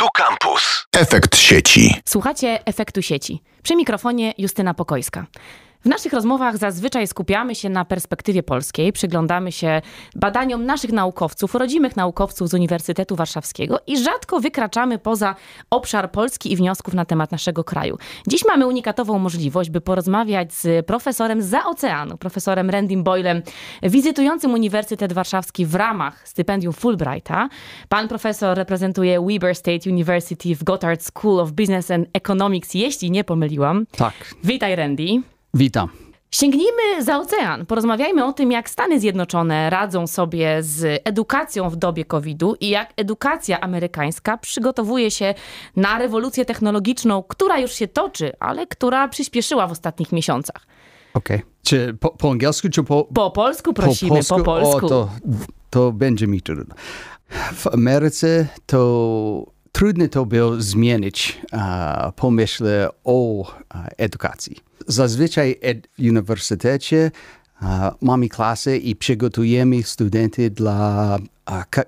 Tu Efekt sieci. Słuchacie efektu sieci. Przy mikrofonie Justyna Pokojska. W naszych rozmowach zazwyczaj skupiamy się na perspektywie polskiej, przyglądamy się badaniom naszych naukowców, rodzimych naukowców z Uniwersytetu Warszawskiego i rzadko wykraczamy poza obszar Polski i wniosków na temat naszego kraju. Dziś mamy unikatową możliwość, by porozmawiać z profesorem za oceanu, profesorem Randym Boylem, wizytującym Uniwersytet Warszawski w ramach stypendium Fulbrighta. Pan profesor reprezentuje Weber State University w Goddard School of Business and Economics, jeśli nie pomyliłam. Tak. Witaj, Randy. Witam. Sięgnijmy za ocean, porozmawiajmy o tym, jak Stany Zjednoczone radzą sobie z edukacją w dobie COVID-u i jak edukacja amerykańska przygotowuje się na rewolucję technologiczną, która już się toczy, ale która przyspieszyła w ostatnich miesiącach. Okej. Okay. Czy po, po, angielsku, czy po... Po polsku prosimy, po polsku. Po polsku. O, to, to będzie mi trudno. W Ameryce to trudno to było zmienić uh, pomyśle o uh, edukacji. Zazwyczaj ed w uniwersytecie uh, mamy klasy i przygotujemy studenty dla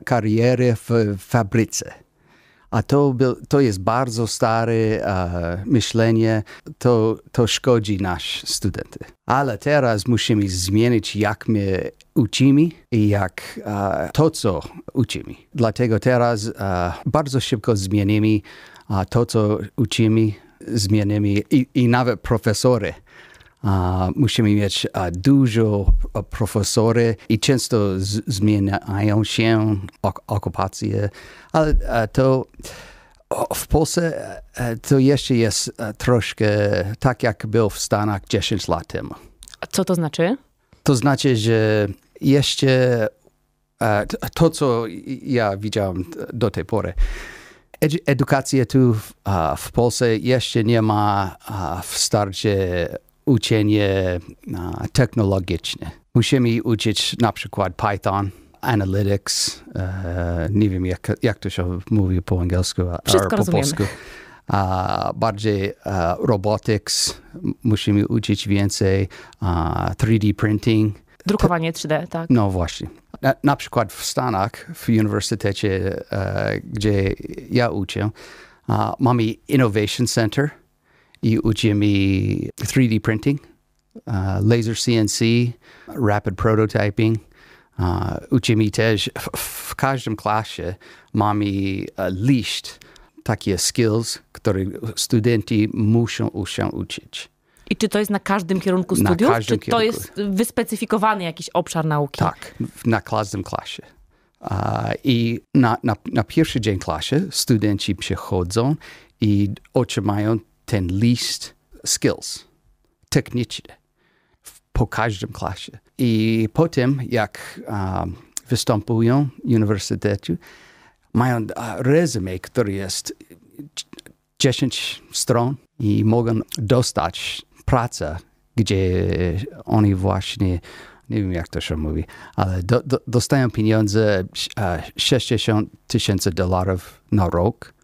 kariery w fabryce. A to, był, to jest bardzo stare e, myślenie, to, to szkodzi nasz studenty. Ale teraz musimy zmienić, jak my uczymy i jak e, to, co uczymy. Dlatego teraz e, bardzo szybko zmienimy a, to, co uczymy, zmienimy i, i nawet profesory musimy mieć dużo profesorów i często zmieniają się okupacje, ale to w Polsce e, to jeszcze jest e, troszkę tak, jak był w Stanach 10 lat temu. Co to znaczy? To znaczy, że jeszcze e, to, co ja widziałem do tej pory, edukacja tu w Polsce jeszcze nie ma w starcie uczenie technologiczne. Musimy uczyć na przykład Python, Analytics, e, nie wiem jak, jak to się mówi po angielsku, Wszystko po polsku. Uh, bardziej uh, robotics, musimy uczyć więcej, uh, 3D printing. Drukowanie 3D, tak. No właśnie. Na, na przykład w Stanach, w uniwersytecie, e, gdzie ja uczę, mamy Innovation Center – i uczy mi 3D printing, laser CNC, rapid prototyping. Uczy mi też w, każdym klasie mamy e, list takie skills, które studenci muszą, uczyć. I czy to jest na każdym kierunku na studiów, każdym czy kierunku. to jest wyspecyfikowany jakiś obszar nauki? Tak, na każdym klasie. I na, na, na, pierwszy dzień klasie studenci przychodzą i otrzymają ten least skills techniczne po każdym klasie. I potem, jak um, występują uniwersytetu, uniwersytecie, mają resume, który jest 10 stron i mogą dostać pracę, gdzie oni właśnie, nie wiem jak to się mówi, ale do, do, dostają pieniądze 60 tysięcy dolarów na rok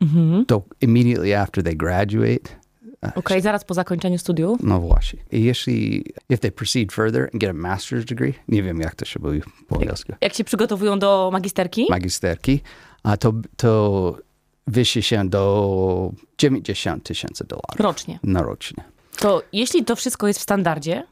Mhm. to immediately after they graduate. uh, Okej, zaraz po zakończeniu studiów. No właśnie. I Jeśli if they proceed further and get a master's degree, nie wiem jak to się mówi po angielsku, Jak się przygotowują do magisterki? magisterki, a to, to wysi się do 90 tysięcy dolarów Rocznie. na rocznie. To jeśli to wszystko jest w standardzie,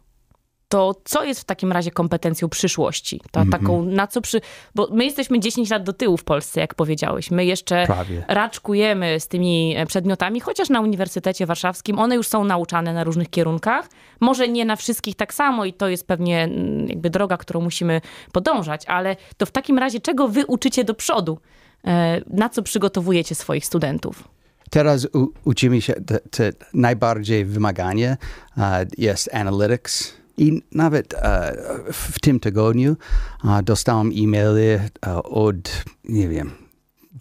to co jest w takim razie kompetencją przyszłości? to mm -hmm. Taką, na co przy... Bo my jesteśmy 10 lat do tyłu w Polsce, jak powiedziałeś. My jeszcze Prawie. raczkujemy z tymi e, przedmiotami, chociaż na Uniwersytecie Warszawskim one już są nauczane na różnych kierunkach. Może nie na wszystkich tak samo i to jest pewnie mm, jakby droga, którą musimy podążać, ale to w takim razie czego wy uczycie do przodu? E, na co przygotowujecie swoich studentów? Teraz u, uczymy się, te, te najbardziej wymaganie uh, jest analytics, i nawet e, w tym tygodniu e, dostałem e-maily e, od, nie wiem,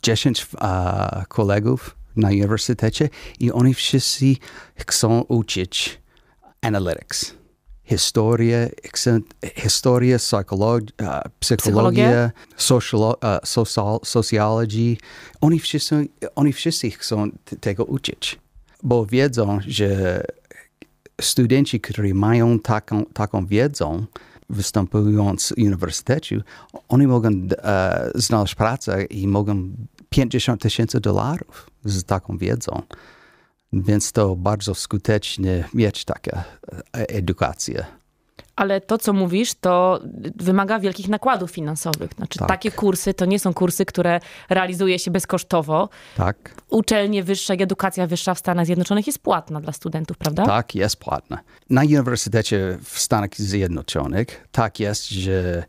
10 kolegów na uniwersytecie i oni wszyscy chcą uczyć analytics. Historia, historia psychologia, psychologia sociolo, social, Oni oni wszyscy chcą tego uczyć, bo wiedzą, że studenci, którzy mają taką, taką wiedzą, występując w uniwersytecie, oni mogą e, znaleźć pracę i mogą 50 tysięcy dolarów z taką wiedzą. Więc to bardzo skutecznie mieć taką e, edukację. Ale to, co mówisz, to wymaga wielkich nakładów finansowych. Znaczy, tak. takie kursy to nie są kursy, które realizuje się bezkosztowo. Tak. Uczelnie wyższe i edukacja wyższa w Stanach Zjednoczonych jest płatna dla studentów, prawda? Tak, jest płatna. Na Uniwersytecie w Stanach Zjednoczonych tak jest, że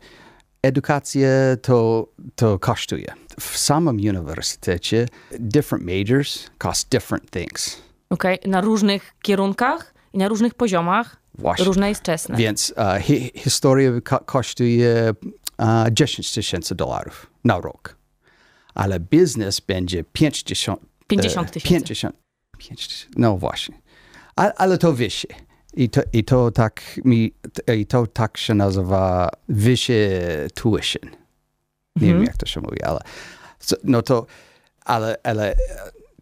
edukacja to, to kosztuje. W samym uniwersytecie different majors cost different things. Okej, okay. na różnych kierunkach i na różnych poziomach właśnie. Różne jest czesne. Więc e, hi, historia ko kosztuje 10 e, tysięcy dolarów na rok, ale biznes będzie 50 50 e, tysięcy. 50, 50, no właśnie. A, ale to wisi. I to, I to tak mi, i to tak się nazywa wisi tuition. Nie -hmm. wiem, mhm. jak to się mówi, ale no to, ale, ale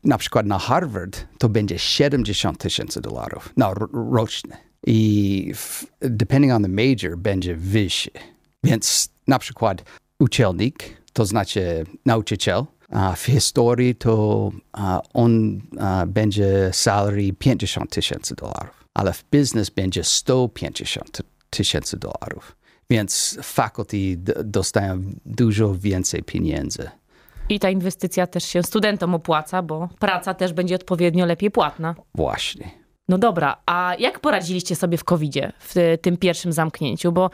na przykład na Harvard to będzie 70 tysięcy dolarów na no, roczne. I f, depending on the major, będzie wyższy. Więc na przykład uczelnik, to znaczy nauczyciel, a w historii to on będzie salary 50 tysięcy dolarów, ale w biznes będzie 150 tysięcy dolarów. Więc faculty dostają dużo więcej pieniędzy. I ta inwestycja też się studentom opłaca, bo praca też będzie odpowiednio lepiej płatna. Właśnie. No dobra, a jak poradziliście sobie w covid w tym pierwszym zamknięciu? Bo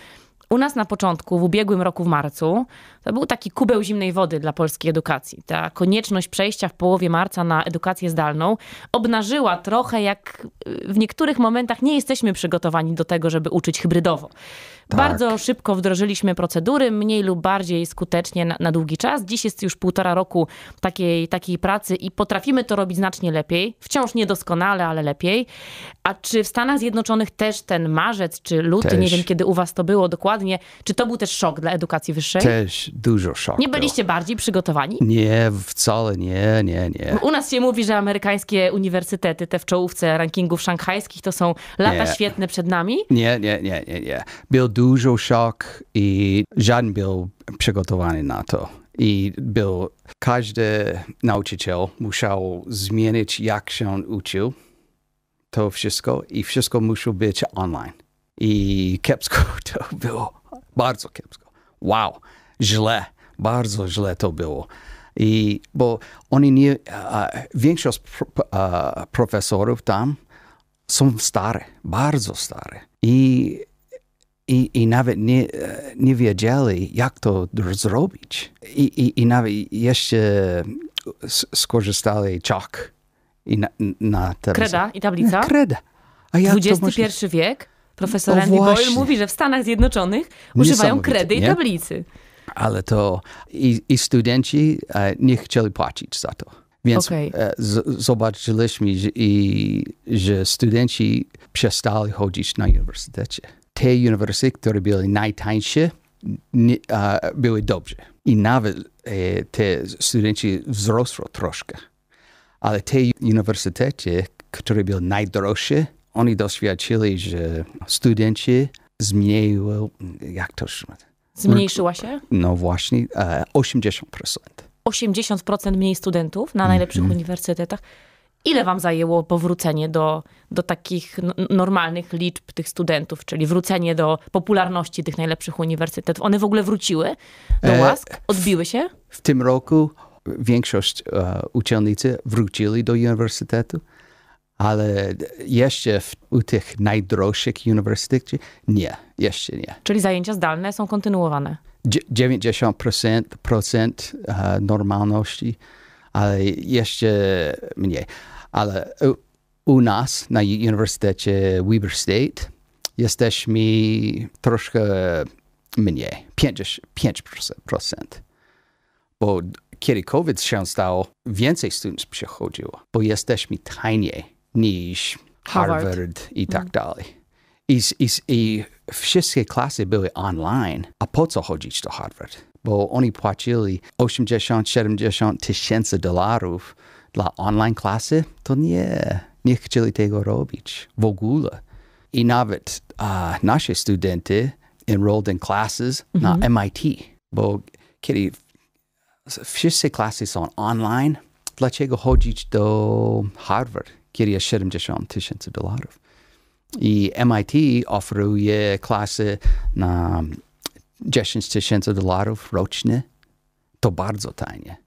u nas na początku, w ubiegłym roku w marcu, to był taki kubeł zimnej wody dla polskiej edukacji. Ta konieczność przejścia w połowie marca na edukację zdalną obnażyła trochę, jak w niektórych momentach nie jesteśmy przygotowani do tego, żeby uczyć hybrydowo. Tak. Bardzo szybko wdrożyliśmy procedury, mniej lub bardziej skutecznie na, na, długi czas. Dziś jest już półtora roku takiej, takiej pracy i potrafimy to robić znacznie lepiej. Wciąż niedoskonale, ale lepiej. A czy w Stanach Zjednoczonych też ten marzec czy luty, też. nie wiem kiedy u was to było dokładnie, czy to był też szok dla edukacji wyższej? Też dużo szoku Nie byliście bardziej przygotowani? Nie, wcale nie, nie, nie. U nas się mówi, że amerykańskie uniwersytety, te w czołówce rankingów szanghajskich, to są lata nie. świetne przed nami? Nie, nie, nie, nie, nie. Był dużo szok i żaden był przygotowany na to. I był, każdy nauczyciel musiał zmienić, jak się uczył to wszystko i wszystko musiało być online. I kiepsko to było, bardzo kiepsko. Wow źle, bardzo źle to było. I bo oni nie, a, większość profesorów tam są stare, bardzo stare. I, i, i nawet nie, nie wiedzieli, jak to zrobić. I, i, i nawet jeszcze skorzystali czak i na, na teraz. Kreda i tablica? Kreda. A jak XXI wiek? Profesor Andy Boyle mówi, że w Stanach Zjednoczonych używają kredy i tablicy ale to i, i studenci e, nie chcieli płacić za to. Więc okay. E, z, zobaczyliśmy, że, i, że studenci przestali chodzić na uniwersytecie. Te uniwersytety, które były najtańsze, nie, były dobrze. I nawet e, te studenci wzrosło troszkę. Ale te uniwersytety, które były najdroższe, oni doświadczyli, że studenci zmieniły, jak to się Zmniejszyła się? No właśnie, 80%. E, 80% mniej studentów na najlepszych mm uniwersytetach. Ile wam zajęło powrócenie do, do takich normalnych liczb tych studentów, czyli wrócenie do popularności tych najlepszych uniwersytetów? One w ogóle wróciły do e, łask? Odbiły się? W, w tym roku większość e, uczennicy wrócili do uniwersytetu ale jeszcze w, u tych najdroższych uniwersytetów nie, jeszcze nie. Czyli zajęcia zdalne są kontynuowane? 90% procent e, normalności, ale jeszcze mniej. Ale u, u nas na Uniwersytecie Weber State jesteśmy troszkę mniej, 5%. Bo kiedy COVID się stał, więcej studentów przychodziło, bo jesteśmy tajniej niż Harvard, Harvard i tak mm. dalej. I, i, I wszystkie klasy były online. A po co chodzić do Harvard? Bo oni płacili 80, 70 tysięcy dolarów dla online klasy. To nie, nie chcieli tego robić w ogóle. I nawet a, nasze studenty enrolled in classes mm -hmm. na MIT, mhm. bo kiedy wszystkie klasy są online, dlaczego chodzić do Harvard? kieria 70 tysięcy dolarów. I MIT oferuje klasy na 10 tysięcy dolarów rocznie. To bardzo tanie.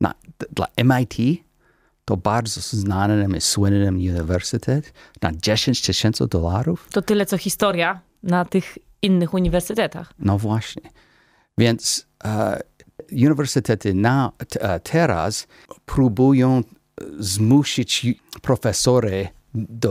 Na, dla MIT to bardzo znanym i słynnym uniwersytet na 10 tysięcy dolarów. To tyle co historia na tych innych uniwersytetach. No właśnie. Więc uh, uniwersytety na, t, e, teraz próbują zmusić profesory do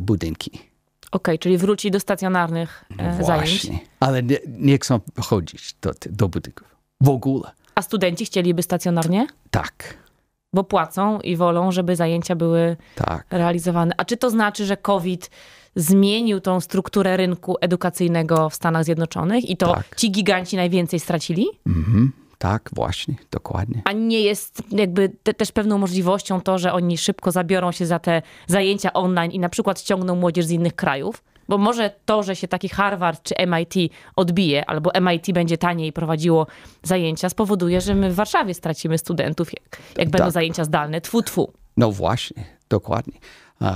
budynki. Okej, okay, czyli wróci do stacjonarnych e, no Właśnie. zajęć. Ale nie, nie chcą chodzić do, do budynków. W ogóle. A studenci chcieliby stacjonarnie? Tak bo płacą i wolą, żeby zajęcia były tak. realizowane. A czy to znaczy, że COVID zmienił tą strukturę rynku edukacyjnego w Stanach Zjednoczonych i to tak. ci giganci najwięcej stracili? Mhm. Tak, właśnie, dokładnie. A nie jest jakby te, też pewną możliwością to, że oni szybko zabiorą się za te zajęcia online i na przykład ściągną młodzież z innych krajów? Bo może to, że się taki Harvard czy MIT odbije, albo MIT będzie taniej prowadziło zajęcia, spowoduje, że my w Warszawie stracimy studentów, jak, jak będą tak. zajęcia zdalne. Tfu, tfu. No właśnie, dokładnie. Uh,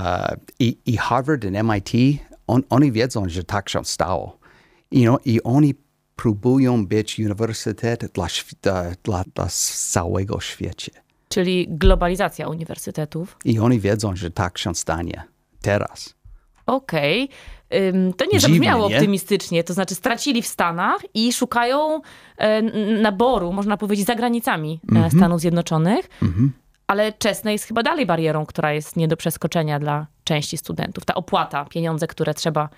i, I Harvard i MIT, on, oni wiedzą, że tak się stało. I no, oni próbują być uniwersytet dla, dla, dla całego świecie. Czyli globalizacja uniwersytetów. I oni wiedzą, że tak się stanie teraz. Okej. Okay. To nie Dziwne, zabrzmiało nie? optymistycznie, to znaczy stracili w Stanach i szukają e, naboru, można powiedzieć, za granicami mm -hmm. Stanów Zjednoczonych, mm -hmm. ale Czesne jest chyba dalej barierą, która jest nie do przeskoczenia dla części studentów. Ta opłata, pieniądze, które trzeba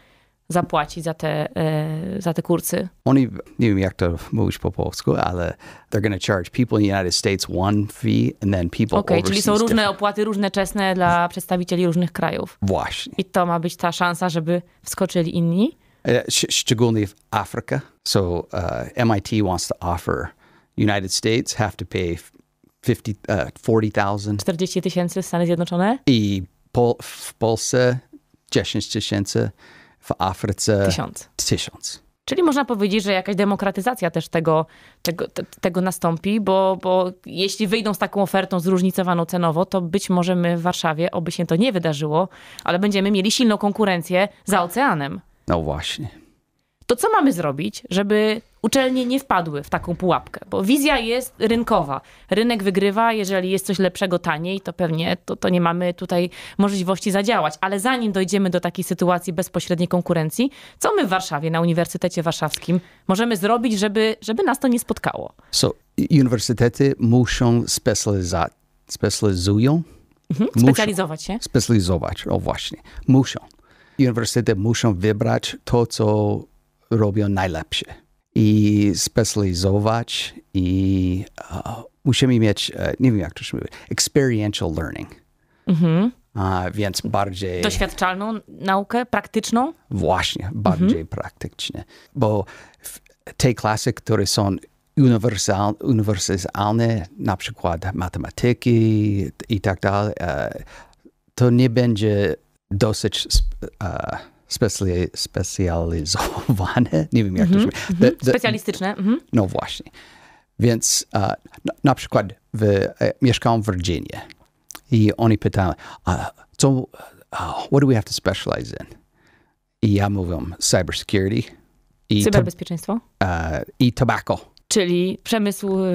zapłacić za te, e, za te kursy. Oni, nie wiem jak to mówić po polsku, ale they're going to charge people in the United States one fee and then people Okej, okay, czyli są różne different. opłaty, różne czesne dla przedstawicieli różnych krajów. Właśnie. I to ma być ta szansa, żeby wskoczyli inni. E, szczególnie w Afryce. So uh, MIT wants to offer United States have to pay 50, uh, 40,000. 40 tysięcy w Stany Zjednoczone. I Pol w Polsce 10 tysięcy w Afryce tysiąc. tysiąc. Czyli można powiedzieć, że jakaś demokratyzacja też tego, tego, tego nastąpi, bo, bo jeśli wyjdą z taką ofertą zróżnicowaną cenowo, to być może my w Warszawie, oby się to nie wydarzyło, ale będziemy mieli silną konkurencję za oceanem. No właśnie. To co mamy zrobić, żeby uczelnie nie wpadły w taką pułapkę, bo wizja jest rynkowa. Rynek wygrywa, jeżeli jest coś lepszego taniej, to pewnie to, to nie mamy tutaj możliwości zadziałać. Ale zanim dojdziemy do takiej sytuacji bezpośredniej konkurencji, co my w Warszawie, na Uniwersytecie Warszawskim możemy zrobić, żeby, żeby nas to nie spotkało? So, y, uniwersytety muszą mhm, specjalizować, specjalizują? Mhm, specjalizować muszą. się. Specjalizować, o właśnie, muszą. Uniwersytety muszą wybrać to, co robią najlepsze i specjalizować i uh, musimy mieć, uh, nie wiem jak to się mówi, experiential learning. Mhm. więc bardziej... Doświadczalną naukę, praktyczną? Właśnie, mhm. bardziej praktyczne, praktycznie. Bo te klasy, które są uniwersal, uniwersalne, na przykład matematyki i tak dalej, e, to nie będzie dosyć specy, specjalizowane, nie wiem jak mm -hmm. to mhm, się... mówi, mhm. Specjalistyczne. Mm -hmm. No właśnie. Więc uh, na, na, przykład w, e, mieszkam w Virginia i oni pytają, uh, co, uh, what do we have to specialize in? I ja mówię cybersecurity. I Cyberbezpieczeństwo. I tobacco. Czyli przemysł e,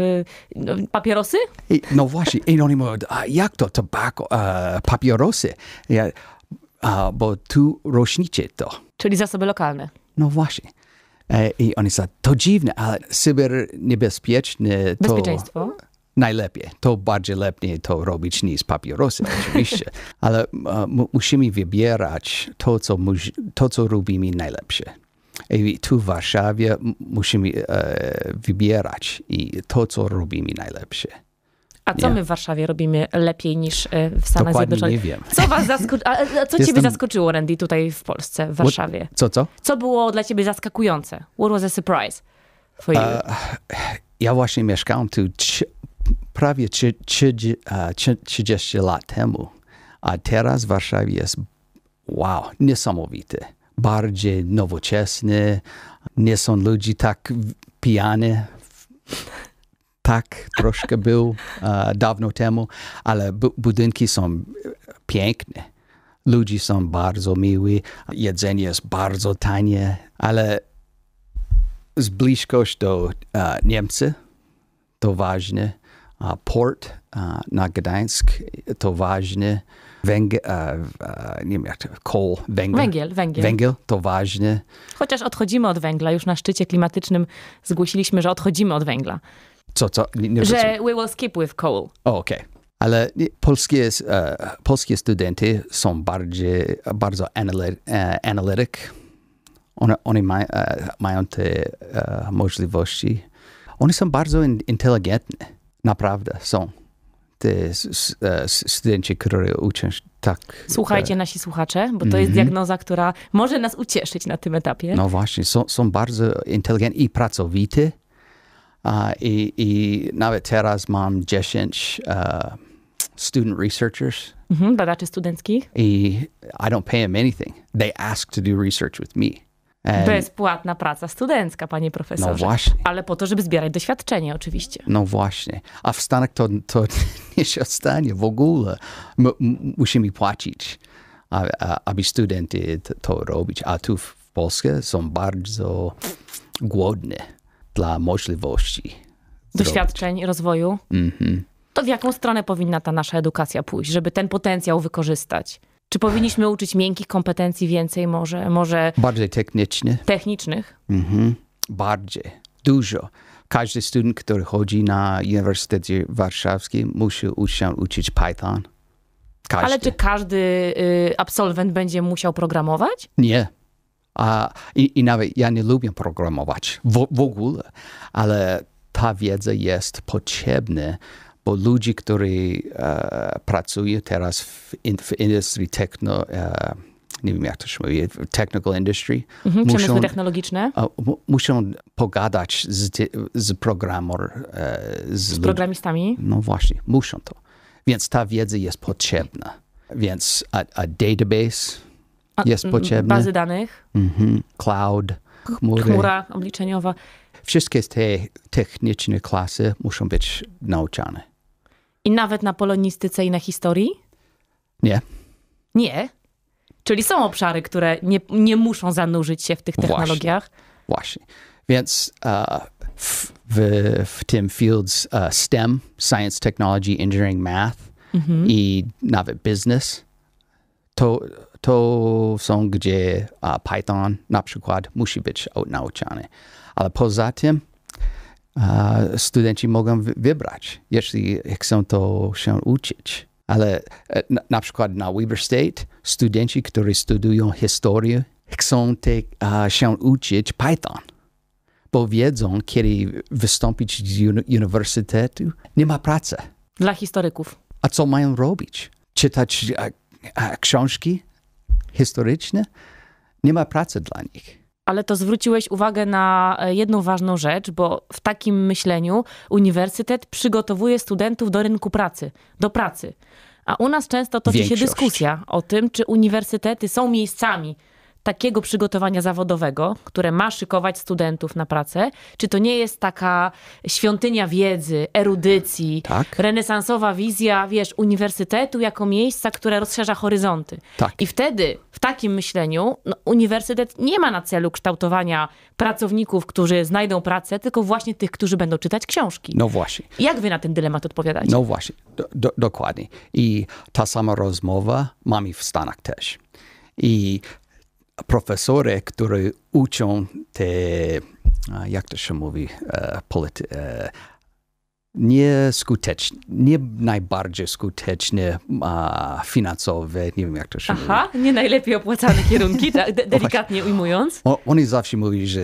no, papierosy? I, no właśnie. I oni mówią, a jak to tabako, papierosy? Ja, a, bo tu rośnicie to. Czyli zasoby lokalne. No właśnie. E, I oni są, to dziwne, ale cyber niebezpieczne. to... Bezpieczeństwo? Najlepiej. To bardziej lepiej to robić niż papierosy, oczywiście. ale e, musimy wybierać to co, to, co robimy najlepsze. I tu w Warszawie musimy e, wybierać i to, co robimy najlepsze. A co nie. my w Warszawie robimy lepiej niż e, w Stanach Dokładnie Zjednoczonych? nie wiem. Co was zaskoczy... A, co Jestem... ciebie zaskoczyło, Randy, tutaj w Polsce, w Warszawie? What? Co, co? Co było dla ciebie zaskakujące? What was a surprise for you? Uh, ja właśnie mieszkałem tu prawie 30 lat temu, a teraz w Warszawie jest wow, niesamowite, Bardziej nowoczesny, nie są ludzie tak pijani tak troszkę był e, dawno temu, ale budynki są piękne. Ludzie są bardzo miły, jedzenie jest bardzo tanie, ale z bliskość do a, e, Niemcy to ważne, port e, na Gdańsk to ważne, Węgiel, nie wiem jak to, coal, węgiel. Węgiel, węgiel. Węgiel to ważne. Chociaż odchodzimy od węgla, już na szczycie klimatycznym zgłosiliśmy, że odchodzimy od węgla. Co, co? Nie, nie że we will skip with coal. okej. Okay. Ale polskie, e, polskie studenty są bardziej, bardzo analityk. E, One, oni maj, e, mają te możliwości. Oni są bardzo inteligentni. Naprawdę są te studenci, którzy uczą tak. Słuchajcie nasi słuchacze, bo to mm -hmm. jest mhm. diagnoza, która może nas ucieszyć na tym etapie. No właśnie, są, są bardzo inteligentni i pracowity uh, i, i nawet teraz mam 10 uh, e, student researchers. Mhm, badaczy studenckich. I I don't pay them anything. They ask to do research with me. And Bezpłatna praca studencka, panie profesorze. No właśnie. Ale po to, żeby zbierać doświadczenie, oczywiście. No właśnie. A w Stanach to, to nie się stanie w ogóle. M musimy płacić, aby studenci to robić. A tu w Polsce są bardzo głodne dla możliwości. Doświadczeń, zrobić. rozwoju. Mhm. To w jaką stronę powinna ta nasza edukacja pójść, żeby ten potencjał wykorzystać? Czy powinniśmy uczyć miękkich kompetencji więcej może? może Bardziej technicznie. Technicznych? Mhm. Bardziej. Dużo. Każdy student, który chodzi na Uniwersytecie Warszawskim musi się uczyć Python. Każdy. Ale czy każdy y, absolwent będzie musiał programować? Nie. A, i, i, nawet ja nie lubię programować w, w ogóle, ale ta wiedza jest potrzebna, bo ludzie, którzy e, pracują teraz w, in, w techno, e, nie wiem jak to się mówi, technical industry. Mhm, muszą, technologiczne. muszą pogadać z, e, z z, z programistami. No właśnie, muszą to. Więc ta wiedza jest potrzebna. Więc a, a database, jest potrzebne. Bazy danych. Mhm. Cloud, chmury. Chmura obliczeniowa. Wszystkie te techniczne klasy muszą być nauczane. I nawet na polonistyce i na historii? Nie. Nie? Czyli są obszary, które nie, nie muszą zanurzyć się w tych technologiach. Właśnie. Właśnie. Więc uh, w, w, tym fields uh, STEM, Science, Technology, Engineering, Math mhm. i nawet Business, to to są, gdzie Python na przykład musi być nauczany. Ale poza tym studenci mogą wybrać, jeśli chcą to się uczyć. Ale e, na, na przykład na Weber State studenci, którzy studiują historię, chcą te, się uczyć Python bo wiedzą, kiedy wystąpić z uni uniwersytetu, nie ma pracy. Dla historyków. A co mają robić? Czytać książki? historyczne, nie ma pracy dla nich. Ale to zwróciłeś uwagę na e, jedną ważną rzecz, bo w takim myśleniu uniwersytet przygotowuje studentów do rynku pracy, do pracy. A u nas często toczy Większość. się dyskusja o tym, czy uniwersytety są miejscami, takiego przygotowania zawodowego, które ma szykować studentów na pracę? Czy to nie jest taka świątynia wiedzy, erudycji, tak. renesansowa wizja, wiesz, uniwersytetu jako miejsca, które rozszerza horyzonty? Tak. I wtedy, w takim myśleniu, no, uniwersytet nie ma na celu kształtowania pracowników, którzy znajdą pracę, tylko właśnie tych, którzy będą czytać książki. No właśnie. Jak wy na ten dylemat odpowiadacie? No właśnie, do, do, dokładnie. I ta sama rozmowa i w Stanach też. I profesory, którzy uczą te, jak to się mówi, e, polity, e, skuteczne, nie najbardziej skuteczne a, finansowe, nie wiem jak to się Aha, mówi. nie najlepiej opłacane kierunki, delikatnie ujmując. oni zawsze mówią, że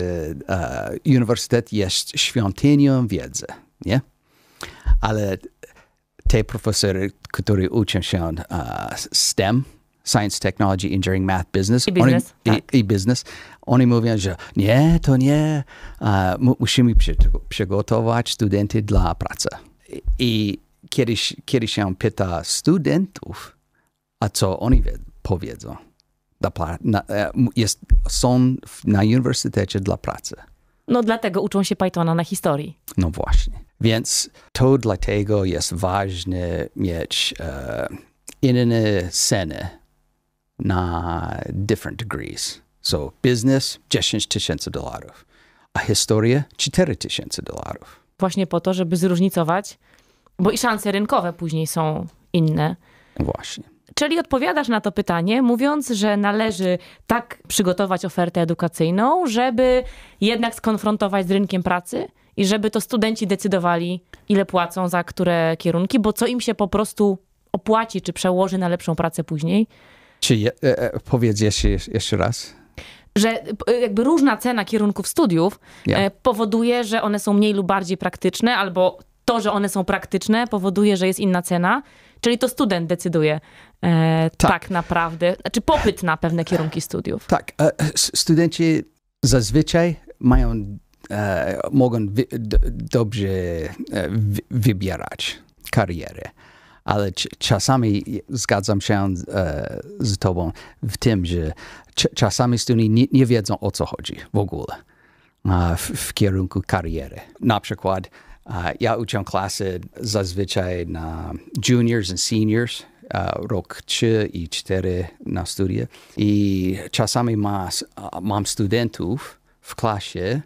e, uniwersytet jest świątynią wiedzy, nie? Ale te profesory, którzy uczą się STEM, science, technology, engineering, math, business. I biznes. Oni, tak. i, i, biznes. Oni mówią, że nie, to nie, uh, musimy przygotować studenty dla pracy. I kiedy, kiedy się pyta studentów, a co oni powiedzą, dla, na, e, jest, są na uniwersytecie dla pracy. No dlatego uczą się Pythona na historii. No właśnie. Więc to dlatego jest ważne mieć uh, inne sceny na different degrees. So business, 10 tysięcy dolarów, a historia 4 tysięcy dolarów. Właśnie po to, żeby zróżnicować, bo i szanse rynkowe później są inne. Właśnie. Czyli odpowiadasz na to pytanie, mówiąc, że należy tak przygotować ofertę edukacyjną, żeby jednak skonfrontować z rynkiem pracy i żeby to studenci decydowali, ile płacą za które kierunki, bo co im się po prostu opłaci, czy przełoży na lepszą pracę później. Czy je, e, e powiedz jeszcze, jeszcze raz? że e, jakby różna cena kierunków studiów yeah. powoduje, że one są mniej lub bardziej praktyczne, albo to, że one są praktyczne, powoduje, że jest inna cena. Czyli to student decyduje e, tak. tak. naprawdę, znaczy popyt na pewne kierunki studiów. Tak. E, e studenci zazwyczaj mają, e, mogą wy, d, dobrze wybierać karierę ale czasami zgadzam się e, z tobą w tym, że czasami studenci nie, nie, wiedzą o co chodzi w ogóle a, w, w, kierunku kariery. Na przykład a, ja uczę klasy zazwyczaj na juniors and seniors, a, rok 3 i 4 na studia i czasami ma, mam studentów w klasie,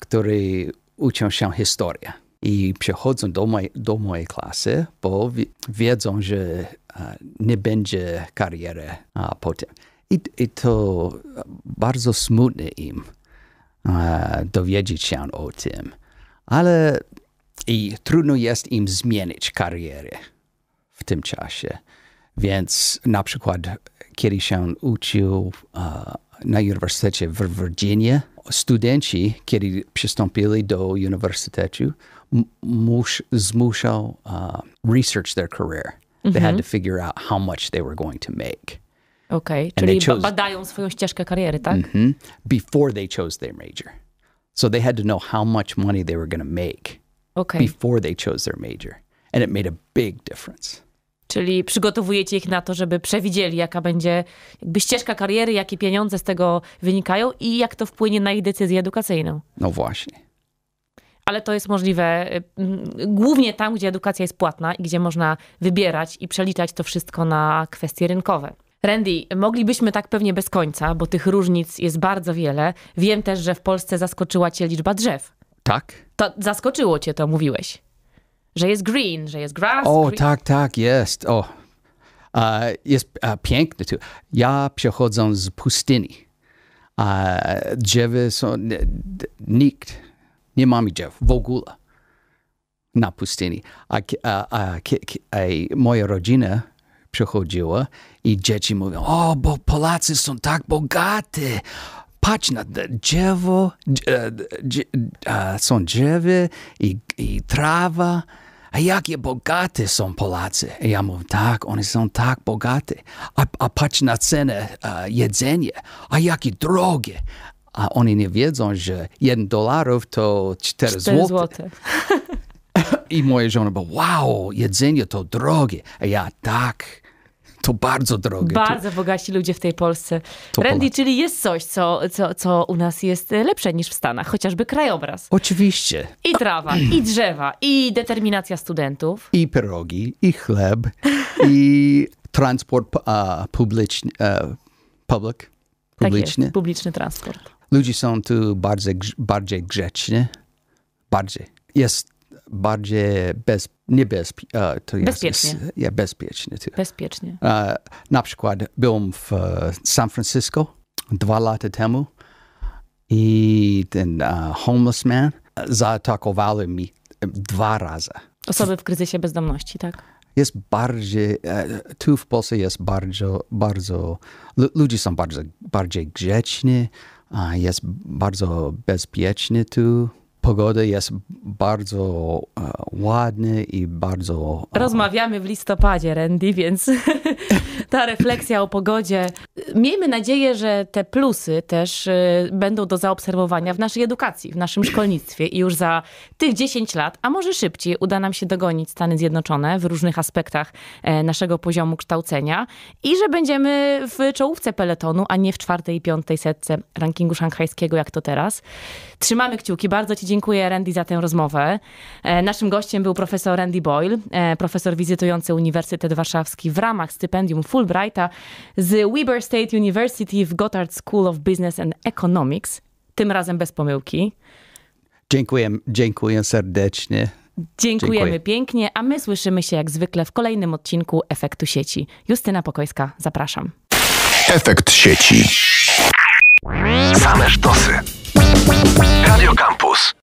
którzy uczą się historii i przychodzą do, do mojej klasy, bo wiedzą, że nie będzie kariery potem. I, I, to bardzo smutne im dowiedzieć się o tym. Ale i trudno jest im zmienić karierę w tym czasie. Więc na przykład, kiedy się uczył na Uniwersytecie w Virginia studenci, kiedy przystąpili do uniwersytetu, mus- zmuszał uh, research their career. They mm -hmm. had mhm. to figure out how much they were going to make. okay, czyli chose, badają swoją ścieżkę kariery, tak? Mm -hmm, before they chose their major. So they had to know how much money they were going to make okay. before they chose their major. And it made a big difference. Czyli przygotowujecie ich na to, żeby przewidzieli, jaka będzie jakby ścieżka kariery, jakie pieniądze z tego wynikają i jak to wpłynie na ich decyzję edukacyjną. No właśnie ale to jest możliwe y, mm, głównie tam, gdzie edukacja jest płatna i gdzie można wybierać i przeliczać to wszystko na kwestie rynkowe. Randy, moglibyśmy tak pewnie bez końca, bo tych różnic jest bardzo wiele. Wiem też, że w Polsce zaskoczyła cię liczba drzew. Tak? To zaskoczyło cię to, mówiłeś. Że jest green, że jest grass. O, green. tak, tak, jest. O. Uh, jest uh, piękny tu. Ja przechodzę z pustyni. Uh, drzewy są... Nikt nie mam drzew w ogóle na pustyni. A, a, a, a, moja rodzina przychodziła i dzieci mówią, o, bo Polacy są tak bogaty. Patrz na drzewo, e, są drzewy i, i trawa. A jakie bogate są Polacy? I ja mówię, tak, oni są tak bogate. A, a patrz na cenę a, jedzenia. A jakie drogie a oni nie wiedzą, że 1 dolarów to 4, 4 zł. I moja żona była, wow, jedzenie to drogie. A ja, tak, to bardzo drogie. Bardzo to... bogaci ludzie w tej Polsce. To Randy, czyli jest coś, co, co, co u nas jest lepsze niż w Stanach, chociażby krajobraz. Oczywiście. I trawa, i drzewa, i determinacja studentów. I pierogi, i chleb, i transport uh, publiczny. Uh, public, publiczny. Tak jest, publiczny transport. Ludzie są tu bardziej, bardziej grzeczni. Bardziej. Jest bardziej bez, nie bez, e, to jest, bezpiecznie. Ja, bezpiecznie. Tu. Bezpiecznie. E, na przykład byłem w e, San Francisco dwa lata temu i ten homeless man zaatakował mi dwa razy. Osoby w kryzysie bezdomności, tak? Jest bardziej, tu w Polsce jest bardzo, bardzo, ludzie są bardzo, bardziej grzeczni, jest bardzo bezpieczny tu pogoda jest bardzo e, ładny i bardzo... E, Rozmawiamy w listopadzie, Randy, więc ta refleksja o pogodzie. Miejmy nadzieję, że te plusy też e, będą do zaobserwowania w naszej edukacji, w naszym szkolnictwie i już za tych 10 lat, a może szybciej, uda nam się dogonić Stany Zjednoczone w różnych aspektach naszego poziomu kształcenia i że będziemy w czołówce peletonu, a nie w czwartej i piątej setce rankingu szanghajskiego, jak to teraz. Trzymamy kciuki. Bardzo Ci dziękuję dziękuję Randy za tę rozmowę. E, naszym gościem był profesor Randy Boyle, e, profesor wizytujący Uniwersytet Warszawski w ramach stypendium Fulbrighta z Weber State University w Goddard School of Business and Economics, tym razem bez pomyłki. Dziękuję, dziękuję serdecznie. Dziękujemy dziękuję. pięknie, a my słyszymy się jak zwykle w kolejnym odcinku Efektu Sieci. Justyna Pokojska, zapraszam. Efekt sieci. Same sztosy. Radio Campus.